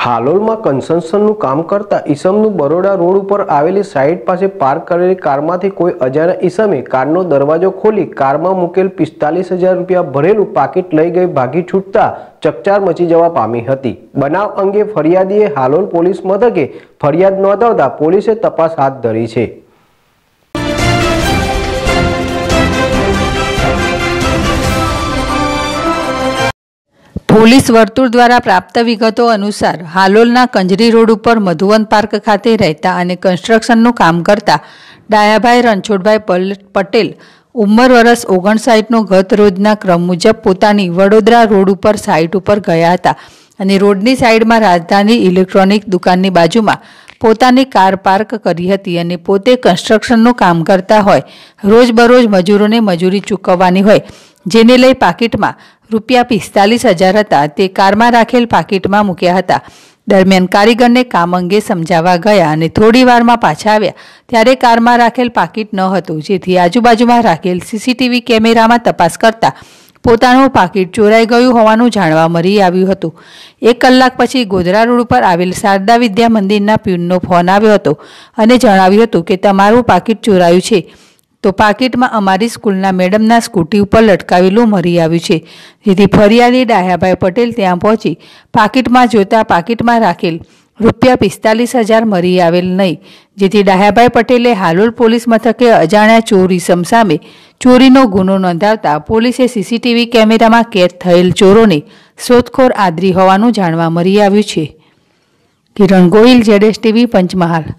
હાલોલમાં કન્સ્ટ્રક્શનનું કામ કરતા ઈસમનું બરોડા રોડ ઉપર આવેલી સાઇટ પાસે પાર્ક કરેલી કારમાંથી કોઈ અજાણ્યા ઈસમે કારનો દરવાજો ખોલી કારમાં મૂકેલ પિસ્તાલીસ હજાર રૂપિયા ભરેલું પાકીટ લઈ ગઈ ભાગી છૂટતા ચકચાર મચી જવા પામી હતી બનાવ અંગે ફરિયાદીએ હાલોલ પોલીસ મથકે ફરિયાદ નોંધાવતા પોલીસે તપાસ હાથ ધરી છે પોલીસ વર્તુળ દ્વારા પ્રાપ્ત વિગતો અનુસાર હાલોલના કંજરી રોડ ઉપર મધુવન પાર્ક ખાતે રહેતા અને કન્સ્ટ્રક્શનનું કામ કરતા ડાયાભાઈ રણછોડભાઈ પટેલ ઉંમર વરસ ઓગણસાઠનો ગત રોજના ક્રમ મુજબ પોતાની વડોદરા રોડ ઉપર સાઇટ ઉપર ગયા હતા અને રોડની સાઇડમાં રાજધાની ઇલેક્ટ્રોનિક દુકાનની બાજુમાં પોતાની કાર પાર્ક કરી હતી અને પોતે કન્સ્ટ્રક્શનનું કામ કરતા હોય રોજબરોજ મજૂરોને મજૂરી ચૂકવવાની હોય જેને લઈ પાકીટમાં રૂપિયા પિસ્તાલીસ હજાર હતા તે કારમાં રાખેલ પાકીટમાં મૂક્યા હતા દરમિયાન કારીગરને કામ અંગે સમજાવવા ગયા અને થોડી વારમાં પાછા આવ્યા ત્યારે કારમાં રાખેલ પાકીટ ન હતું જેથી આજુબાજુમાં રાખેલ સીસીટીવી કેમેરામાં તપાસ કરતા પોતાનું પાકીટ ચોરાઈ ગયું હોવાનું જાણવા મળી આવ્યું હતું એક કલાક પછી ગોધરા રોડ ઉપર આવેલ શારદા વિદ્યા મંદિરના પ્યુનનો ફોન આવ્યો હતો અને જણાવ્યું હતું કે તમારું પાકીટ ચોરાયું છે તો પાકીટમાં અમારી સ્કૂલના મેડમના સ્કૂટી ઉપર લટકાવેલું મરી આવ્યું છે જેથી ફરિયાદી ડાહ્યાભાઈ પટેલ ત્યાં પહોંચી પાકીટમાં જોતા પાકીટમાં રાખેલ રૂપિયા પિસ્તાલીસ હજાર મરી આવેલ નહીં જેથી ડાહ્યાભાઈ પટેલે હાલોલ પોલીસ મથકે અજાણ્યા ચોરી ઇસમ સામે ચોરીનો ગુનો નોંધાવતા પોલીસે સીસીટીવી કેમેરામાં કેદ થયેલ ચોરોને શોધખોર આદરી હોવાનું જાણવા મળી આવ્યું છે કિરણ ગોહિલ જેડેશ ટીવી પંચમહાલ